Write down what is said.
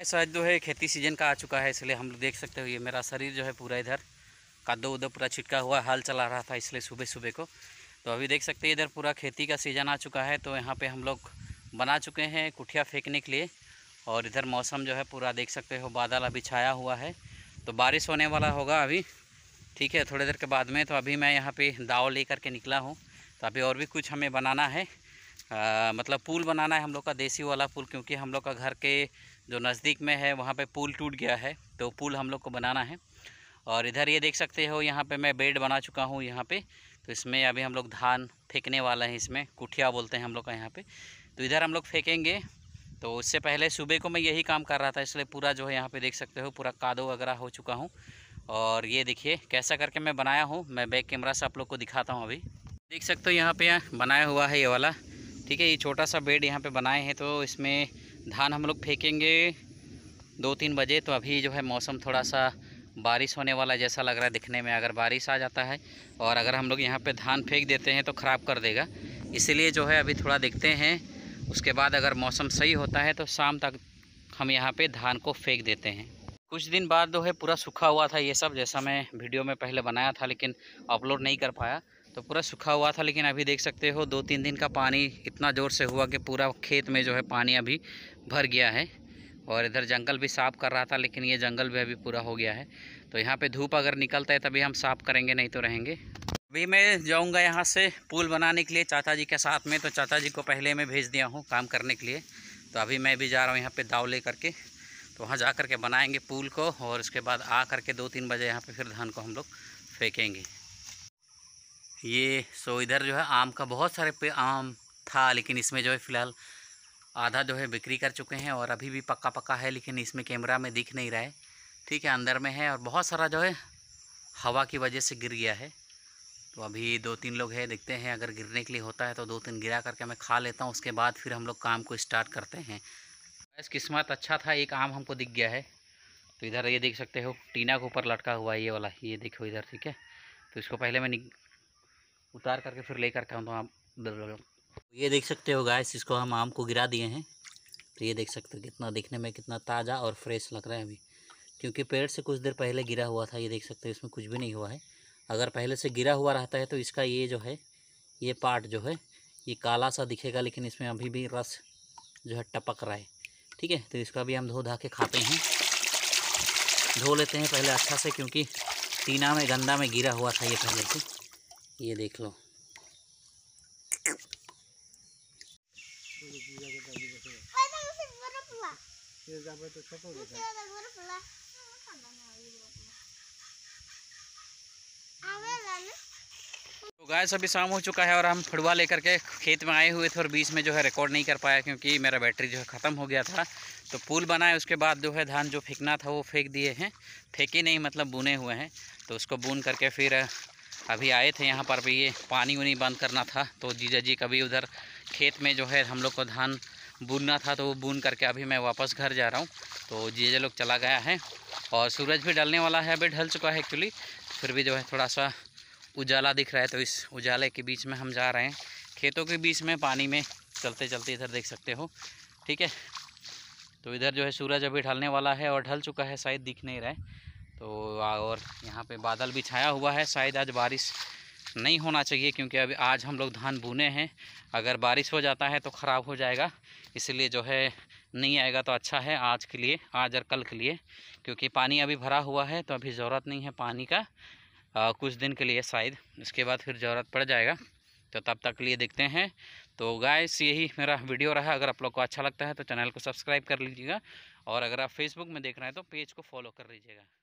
ऐसा जो है खेती सीजन का आ चुका है इसलिए हम लोग देख सकते हो ये मेरा शरीर जो है पूरा इधर कादो उदो पूरा छिटका हुआ हाल चला रहा था इसलिए सुबह सुबह को तो अभी देख सकते हैं इधर पूरा खेती का सीज़न आ चुका है तो यहाँ पे हम लोग बना चुके हैं कुठिया फेंकने के लिए और इधर मौसम जो है पूरा देख सकते हो बादल अभी छाया हुआ है तो बारिश होने वाला होगा अभी ठीक है थोड़ी देर के बाद में तो अभी मैं यहाँ पर दाव ले के निकला हूँ तो अभी और भी कुछ हमें बनाना है आ, मतलब पुल बनाना है हम लोग का देसी वाला पुल क्योंकि हम लोग का घर के जो नज़दीक में है वहाँ पे पुल टूट गया है तो पुल हम लोग को बनाना है और इधर ये देख सकते हो यहाँ पे मैं बेड बना चुका हूँ यहाँ पे तो इसमें अभी हम लोग धान फेंकने वाला हैं इसमें कुठिया बोलते हैं हम लोग का यहाँ पे तो इधर हम लोग फेंकेंगे तो उससे पहले सुबह को मैं यही काम कर रहा था इसलिए पूरा जो है यहाँ पर देख सकते हो पूरा कादो वगैरह हो चुका हूँ और ये देखिए कैसा करके मैं बनाया हूँ मैं बैक कैमरा से आप लोग को दिखाता हूँ अभी देख सकते हो यहाँ पे बनाया हुआ है ये वाला ठीक है ये छोटा सा बेड यहाँ पे बनाए हैं तो इसमें धान हम लोग फेंकेंगे दो तीन बजे तो अभी जो है मौसम थोड़ा सा बारिश होने वाला जैसा लग रहा है दिखने में अगर बारिश आ जाता है और अगर हम लोग यहाँ पे धान फेंक देते हैं तो ख़राब कर देगा इसीलिए जो है अभी थोड़ा देखते हैं उसके बाद अगर मौसम सही होता है तो शाम तक हम यहाँ पे धान को फेंक देते हैं कुछ दिन बाद जो है पूरा सूखा हुआ था ये सब जैसा मैं वीडियो में पहले बनाया था लेकिन अपलोड नहीं कर पाया तो पूरा सूखा हुआ था लेकिन अभी देख सकते हो दो तीन दिन का पानी इतना ज़ोर से हुआ कि पूरा खेत में जो है पानी अभी भर गया है और इधर जंगल भी साफ़ कर रहा था लेकिन ये जंगल भी अभी पूरा हो गया है तो यहाँ पे धूप अगर निकलता है तभी हम साफ़ करेंगे नहीं तो रहेंगे अभी मैं जाऊँगा यहाँ से पुल बनाने के लिए चाचा जी के साथ में तो चाचा जी को पहले मैं भेज दिया हूँ काम करने के लिए तो अभी मैं भी जा रहा हूँ यहाँ पर दाव ले करके तो वहाँ जा के बनाएंगे पुल को और उसके बाद आ करके दो तीन बजे यहाँ पर फिर धान को हम लोग फेंकेंगे ये सो इधर जो है आम का बहुत सारे पे आम था लेकिन इसमें जो है फ़िलहाल आधा जो है बिक्री कर चुके हैं और अभी भी पक्का पक्का है लेकिन इसमें कैमरा में दिख नहीं रहा है ठीक है अंदर में है और बहुत सारा जो है हवा की वजह से गिर गया है तो अभी दो तीन लोग हैं देखते हैं अगर गिरने के लिए होता है तो दो तीन गिरा करके मैं खा लेता हूँ उसके बाद फिर हम लोग काम को स्टार्ट करते हैं बस किस्मत अच्छा था एक आम हमको दिख गया है तो इधर ये देख सकते हो टीना के ऊपर लटका हुआ है ये वाला ये देखो इधर ठीक है तो इसको पहले मैं उतार करके फिर लेकर के हम तो आप तो ये देख सकते हो गाय इसको हम आम को गिरा दिए हैं तो ये देख सकते हो कितना दिखने में कितना ताज़ा और फ्रेश लग रहा है अभी क्योंकि पेड़ से कुछ देर पहले गिरा हुआ था ये देख सकते हो इसमें कुछ भी नहीं हुआ है अगर पहले से गिरा हुआ रहता है तो इसका ये जो है ये पार्ट जो है ये काला सा दिखेगा लेकिन इसमें अभी भी रस जो है टपक रहा है ठीक है तो इसका भी हम धो धा के खाते हैं धो लेते हैं पहले अच्छा से क्योंकि टीना में गंदा में गिरा हुआ था ये पहले से ये देख लो तो गाय सभी शाम हो चुका है और हम फुड़वा लेकर के खेत में आए हुए थे और बीच में जो है रिकॉर्ड नहीं कर पाया क्योंकि मेरा बैटरी जो है ख़त्म हो गया था तो पुल बनाए उसके बाद जो है धान जो फेंकना था वो फेंक दिए हैं फेंके नहीं मतलब बुने हुए हैं तो उसको बुन करके फिर अभी आए थे यहाँ पर भी ये पानी उनी बंद करना था तो जीजा जी कभी उधर खेत में जो है हम लोग को धान बुनना था तो वो बुन करके अभी मैं वापस घर जा रहा हूँ तो जीजा लोग चला गया है और सूरज भी डलने वाला है अभी ढल चुका है एक्चुअली फिर भी जो है थोड़ा सा उजाला दिख रहा है तो इस उजाले के बीच में हम जा रहे हैं खेतों के बीच में पानी में चलते चलते इधर देख सकते हो ठीक है तो इधर जो है सूरज अभी ढलने वाला है और ढल चुका है शायद दिख नहीं रहा है तो और यहाँ पे बादल भी छाया हुआ है शायद आज बारिश नहीं होना चाहिए क्योंकि अभी आज हम लोग धान बुने हैं अगर बारिश हो जाता है तो ख़राब हो जाएगा इसलिए जो है नहीं आएगा तो अच्छा है आज के लिए आज और कल के लिए क्योंकि पानी अभी भरा हुआ है तो अभी ज़रूरत नहीं है पानी का आ, कुछ दिन के लिए शायद इसके बाद फिर ज़रूरत पड़ जाएगा तो तब तक लिए देखते हैं तो गाइस यही मेरा वीडियो रहा अगर आप लोग को अच्छा लगता है तो चैनल को सब्सक्राइब कर लीजिएगा और अगर आप फेसबुक में देख रहे हैं तो पेज को फॉलो कर लीजिएगा